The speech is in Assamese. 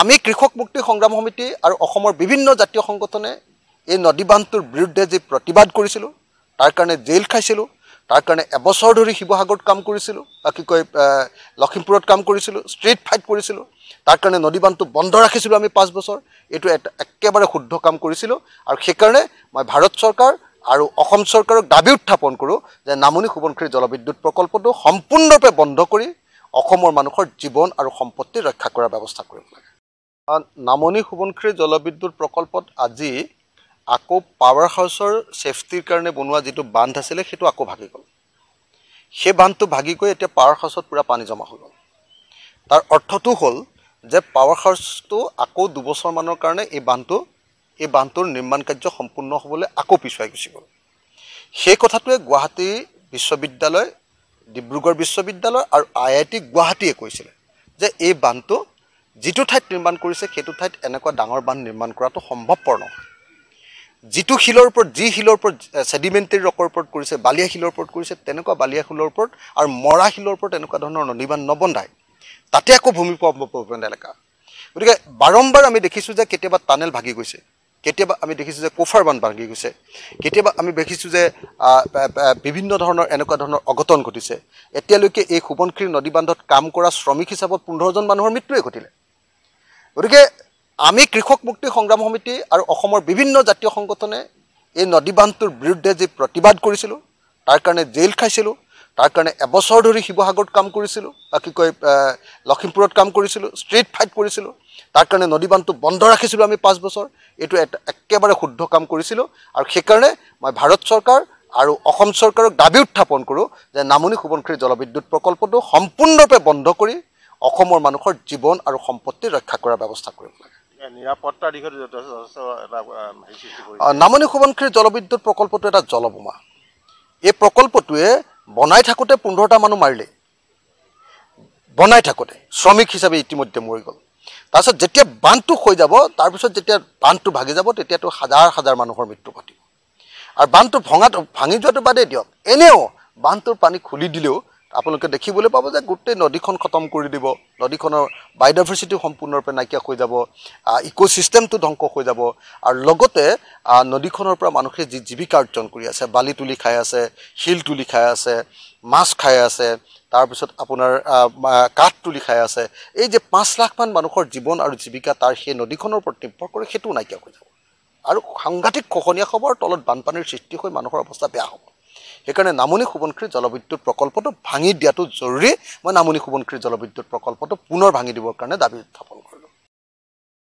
আমি কৃষক মুক্তি সংগ্ৰাম সমিতি আৰু অসমৰ বিভিন্ন জাতীয় সংগঠনে এই নদী বান্ধটোৰ বিৰুদ্ধে যি প্ৰতিবাদ কৰিছিলোঁ তাৰ কাৰণে জেইল খাইছিলোঁ তাৰ কাৰণে এবছৰ ধৰি শিৱসাগৰত কাম কৰিছিলোঁ বা কি কয় লখিমপুৰত কাম কৰিছিলোঁ ষ্ট্ৰীট ফাইট কৰিছিলোঁ তাৰ কাৰণে নদী বান্ধটো বন্ধ ৰাখিছিলোঁ আমি পাঁচ বছৰ এইটো এটা একেবাৰে শুদ্ধ কাম কৰিছিলোঁ আৰু সেইকাৰণে মই ভাৰত চৰকাৰ আৰু অসম চৰকাৰক দাবী উত্থাপন কৰোঁ যে নামনি সোৱণশিৰি জলবিদ্যুৎ প্ৰকল্পটো সম্পূৰ্ণৰূপে বন্ধ কৰি অসমৰ মানুহৰ জীৱন আৰু সম্পত্তি ৰক্ষা কৰাৰ ব্যৱস্থা কৰিব লাগে নামনি সুবনশ্ৰী জলবিদ্যুৎ প্ৰকল্পত আজি আকৌ পাৱাৰ হাউচৰ ছেফটিৰ কাৰণে বনোৱা যিটো বান্ধ আছিলে সেইটো আকৌ ভাগি গ'ল সেই বান্ধটো ভাগি গৈ এতিয়া পাৱাৰ হাউচত পূৰা পানী জমা হৈ গ'ল তাৰ অৰ্থটো হ'ল যে পাৱাৰ হাউচটো আকৌ দুবছৰমানৰ কাৰণে এই বান্ধটো এই বান্ধটোৰ নিৰ্মাণ কাৰ্য সম্পূৰ্ণ হ'বলৈ আকৌ পিছুৱাই গুচি গ'ল সেই কথাটোৱে গুৱাহাটী বিশ্ববিদ্যালয় ডিব্ৰুগড় বিশ্ববিদ্যালয় আৰু আই আই টি গুৱাহাটীয়ে কৈছিলে যে এই বান্ধটো যিটো ঠাইত নিৰ্মাণ কৰিছে সেইটো ঠাইত এনেকুৱা ডাঙৰ বান্ধ নিৰ্মাণ কৰাটো সম্ভৱপৰ নহয় যিটো শিলৰ ওপৰত যি শিলৰ ওপৰত চেডিমেণ্টেৰী ৰকৰ ওপৰত কৰিছে বালিয়া শিলৰ ওপৰত কৰিছে তেনেকুৱা বালিয়া শিলৰ ওপৰত আৰু মৰা শিলৰ ওপৰত এনেকুৱা ধৰণৰ নদী বান্ধ নবন্ধাই তাতে আকৌ ভূমিকম্প এলেকা গতিকে বাৰম্বাৰ আমি দেখিছোঁ যে কেতিয়াবা টানেল ভাগি গৈছে কেতিয়াবা আমি দেখিছোঁ যে কোফাৰ বান্ধ ভাগি গৈছে কেতিয়াবা আমি দেখিছোঁ যে বিভিন্ন ধৰণৰ এনেকুৱা ধৰণৰ অঘটন ঘটিছে এতিয়ালৈকে এই সোৱণশিৰি নদী বান্ধত কাম কৰা শ্ৰমিক হিচাপত পোন্ধৰজন মানুহৰ মৃত্যুৱে ঘটিলে গতিকে আমি কৃষক মুক্তি সংগ্ৰাম সমিতি আৰু অসমৰ বিভিন্ন জাতীয় সংগঠনে এই নদী বান্ধটোৰ বিৰুদ্ধে যি প্ৰতিবাদ কৰিছিলোঁ তাৰ কাৰণে জেইল খাইছিলোঁ তাৰ কাৰণে এবছৰ ধৰি শিৱসাগৰত কাম কৰিছিলোঁ বা কি কয় লখিমপুৰত কাম কৰিছিলোঁ ষ্ট্ৰীট ফাইট কৰিছিলোঁ তাৰ কাৰণে নদী বান্ধটো বন্ধ ৰাখিছিলোঁ আমি পাঁচ বছৰ এইটো এটা একেবাৰে শুদ্ধ কাম কৰিছিলোঁ আৰু সেইকাৰণে মই ভাৰত চৰকাৰ আৰু অসম চৰকাৰক দাবী উত্থাপন কৰোঁ যে নামনি সোৱণশিৰি জলবিদ্যুৎ প্ৰকল্পটো সম্পূৰ্ণৰূপে বন্ধ কৰি অসমৰ মানুহৰ জীৱন আৰু সম্পত্তি ৰক্ষা কৰাৰ ব্যৱস্থা কৰিব লাগে নিৰাপত্তাৰ দিশত নামনি সোৱণশিৰি জলবিদ্যুৎ প্ৰকল্পটো এটা জলবোমা এই প্ৰকল্পটোৱে বনাই থাকোঁতে পোন্ধৰটা মানুহ মাৰিলে বনাই থাকোঁতে শ্ৰমিক হিচাপে ইতিমধ্যে মৰি গ'ল তাৰপিছত যেতিয়া বান্ধটো হৈ যাব তাৰপিছত যেতিয়া বান্ধটো ভাগি যাব তেতিয়াতো হাজাৰ হাজাৰ মানুহৰ মৃত্যু ঘটিব আৰু বান্ধটো ভঙাটো ভাঙি যোৱাটো বাদেই দিয়ক এনেও বান্ধটোৰ পানী খুলি দিলেও আপোনালোকে দেখিবলৈ পাব যে গোটেই নদীখন খতম কৰি দিব নদীখনৰ বায়'ডাইভাৰ্চিটি সম্পূৰ্ণৰূপে নাইকিয়া হৈ যাব ইক' চিষ্টেমটো ধ্বংস হৈ যাব আৰু লগতে নদীখনৰ পৰা মানুহে যি জীৱিকা অৰ্জন কৰি আছে বালি তুলি খাই আছে শিল তুলি খাই আছে মাছ খাই আছে তাৰপিছত আপোনাৰ কাঠ তুলি খাই আছে এই যে পাঁচ লাখমান মানুহৰ জীৱন আৰু জীৱিকা তাৰ সেই নদীখনৰ ওপৰত নিৰ্ভৰ কৰে সেইটোও নাইকিয়া হৈ যাব আৰু সাংঘাতিক খহনীয়া খবৰ তলত বানপানীৰ সৃষ্টি হৈ মানুহৰ অৱস্থা বেয়া হ'ব সেইকাৰণে নামনি সোৱণশিৰি জলবিদ্যুৎ প্ৰকল্পটো ভাঙি দিয়াটো জৰুৰী মই নামনি সোৱণশিৰি জলবিদ্যুৎ প্ৰকল্পটো পুনৰ ভাঙি দিবৰ কাৰণে দাবী উত্থাপন কৰোঁ